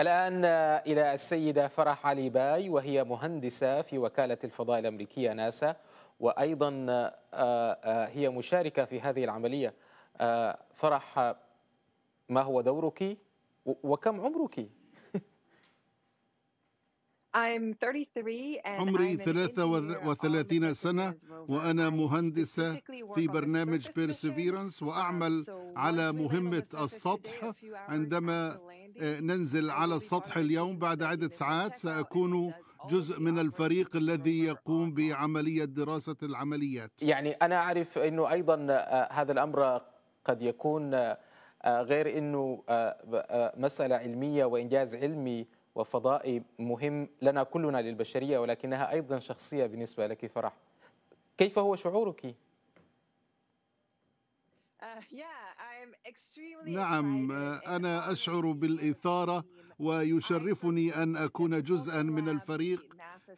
الآن إلى السيدة فرح علي باي وهي مهندسة في وكالة الفضاء الأمريكية ناسا وأيضا آه، آه، هي مشاركة في هذه العملية آه، فرح ما هو دورك وكم عمرك؟ عمري 33 سنة وأنا مهندسة في برنامج بيرسيفيرنس um, وأعمل على مهمة السطح عندما ننزل على السطح اليوم بعد عدة ساعات سأكون جزء من الفريق الذي يقوم بعملية دراسة العمليات يعني أنا أعرف أنه أيضا آه، هذا الأمر قد يكون آه، آه، غير أنه مسألة علمية وإنجاز علمي وفضائي مهم لنا كلنا للبشرية ولكنها أيضا شخصية بالنسبة لك فرح كيف هو شعورك؟ نعم انا اشعر بالاثاره ويشرفني ان اكون جزءا من الفريق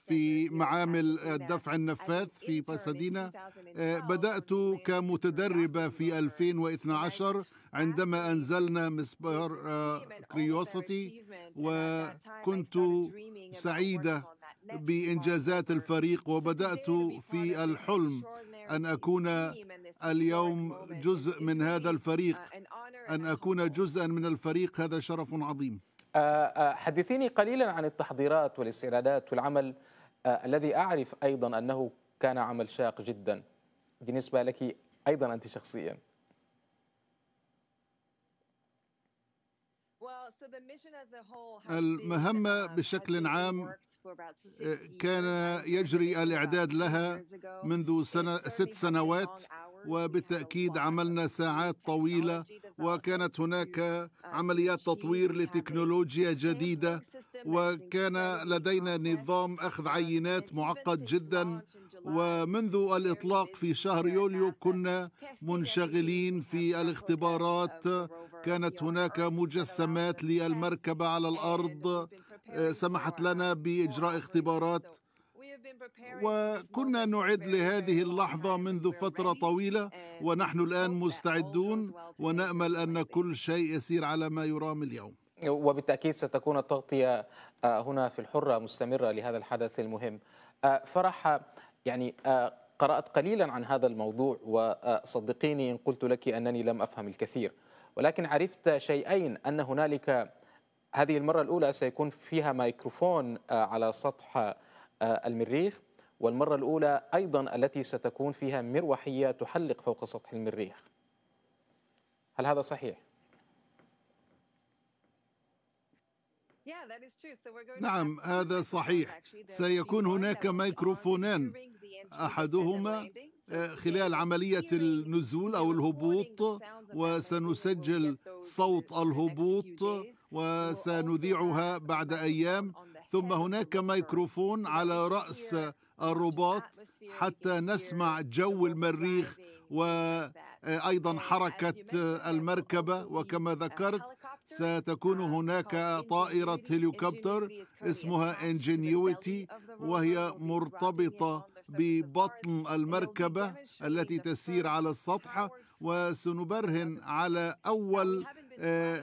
في معامل الدفع النفاث في باسادينا آه، بدات كمتدربه في 2012 عندما انزلنا مسبار كريوسيتي آه، وكنت سعيده بانجازات الفريق وبدات في الحلم ان اكون اليوم جزء من هذا الفريق أن أكون جزءا من الفريق هذا شرف عظيم أه، أه، حدثيني قليلا عن التحضيرات والاستعدادات والعمل أه، الذي أعرف أيضا أنه كان عمل شاق جدا بالنسبة لك أيضا أنت شخصيا المهمة بشكل um, عام آه، كان يجري الإعداد لها منذ سنة ست سنوات وبالتأكيد عملنا ساعات طويلة وكانت هناك uh, عمليات تطوير لتكنولوجيا جديدة وكان لدينا نظام أخذ um, عينات معقد جدا ومنذ الإطلاق في شهر يوليو كنا منشغلين في الاختبارات um, كانت هناك مجسمات للمركبة على الأرض آه، سمحت لنا بإجراء اختبارات وكنا نعد لهذه اللحظة منذ فترة طويلة ونحن الآن مستعدون ونأمل أن كل شيء يسير على ما يرام اليوم وبالتأكيد ستكون التغطية آه، هنا في الحرة مستمرة لهذا الحدث المهم آه، فرح يعني قرأت قليلا عن هذا الموضوع وصدقيني إن قلت لك أنني لم أفهم الكثير ولكن عرفت شيئين أن هنالك هذه المرة الأولى سيكون فيها ميكروفون آه، على سطح آه، المريخ والمرة الأولى أيضا التي ستكون فيها مروحية تحلق فوق سطح المريخ هل هذا صحيح؟ نعم هذا صحيح سيكون هناك ميكروفونان احدهما آه، خلال عمليه النزول او الهبوط وسنسجل صوت الهبوط وسنذيعها بعد ايام ثم هناك ميكروفون على راس الرباط حتى نسمع جو المريخ و آه، أيضا حركة آه، المركبة وكما ذكرت ستكون هناك طائرة هليكوبتر اسمها انجينيوتي وهي مرتبطة ببطن المركبة التي تسير على السطح وسنبرهن على أول آه،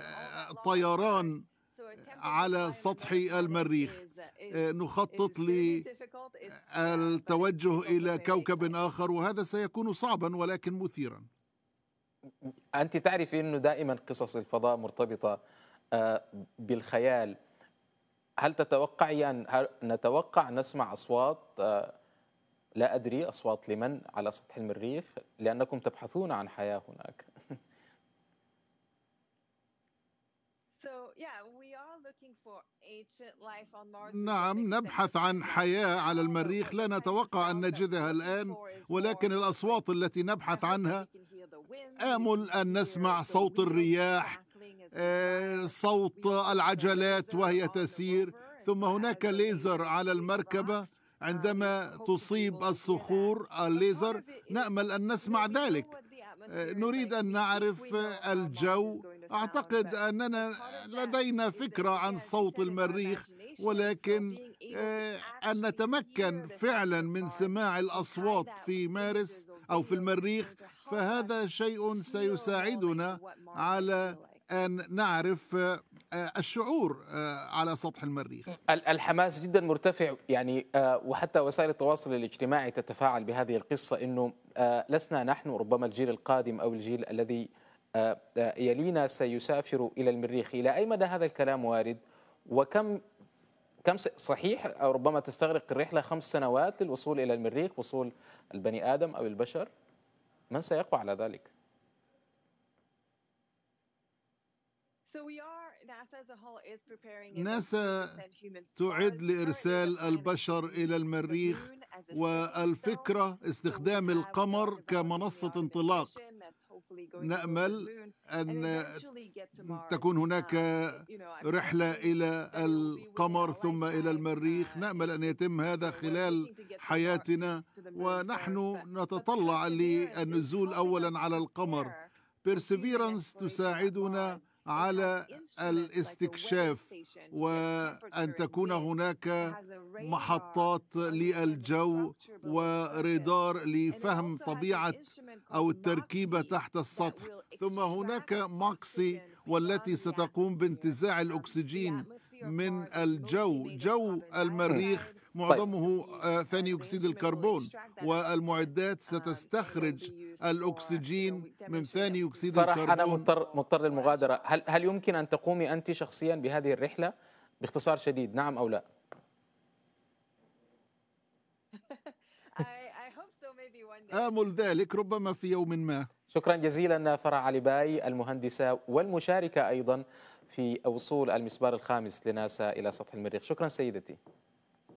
طيران على سطح المريخ نخطط للتوجه إلى كوكب آخر وهذا سيكون صعبا ولكن مثيرا انت تعرفي انه دائما قصص الفضاء مرتبطه آه، بالخيال هل تتوقعي ان نتوقع نسمع اصوات آه، لا ادري اصوات لمن على سطح المريخ لانكم تبحثون عن حياه هناك نعم نبحث عن حياة على المريخ لا نتوقع أن نجدها الآن ولكن الأصوات التي نبحث عنها آمل أن نسمع صوت الرياح آه، صوت العجلات وهي تسير ثم هناك ليزر على المركبة عندما تصيب الصخور الليزر نأمل أن نسمع ذلك آه، نريد أن نعرف الجو أعتقد أننا لدينا فكرة عن صوت المريخ ولكن آه، أن نتمكن فعلا من سماع الأصوات في مارس أو في المريخ فهذا شيء سيساعدنا على أن نعرف آه، الشعور آه، على سطح المريخ الحماس جدا مرتفع يعني آه، وحتى وسائل التواصل الاجتماعي تتفاعل بهذه القصة أنه لسنا نحن ربما الجيل القادم أو الجيل الذي يلينا سيسافر إلى المريخ إلى أي مدى هذا الكلام وارد وكم كم صحيح ربما تستغرق الرحلة خمس سنوات للوصول إلى المريخ وصول البني آدم أو البشر من سيقوى على ذلك؟ ناسا تعد لإرسال البشر إلى المريخ والفكرة استخدام القمر كمنصة انطلاق نامل ان تكون هناك um, رحله الى القمر ثم الى المريخ uh, نامل ان يتم هذا خلال حياتنا ونحن نتطلع للنزول اولا على القمر بيرسيفيرانس تساعدنا على الاستكشاف وأن تكون هناك محطات للجو ورادار لفهم طبيعة أو التركيبة تحت السطح ثم هناك ماكسي والتي ستقوم بانتزاع الأكسجين من الجو جو المريخ طيب. معظمه آه، ثاني أكسيد الكربون والمعدات ستستخرج الأكسجين من ثاني أكسيد الكربون أنا مضطر, مضطر للمغادرة هل, هل يمكن أن تقومي أنت شخصيا بهذه الرحلة باختصار شديد نعم أو لا؟ آمل ذلك ربما في يوم ما شكرا جزيلا فرع علي باي المهندسة والمشاركة أيضا في وصول المسبار الخامس لناسا إلى سطح المريخ شكرا سيدتي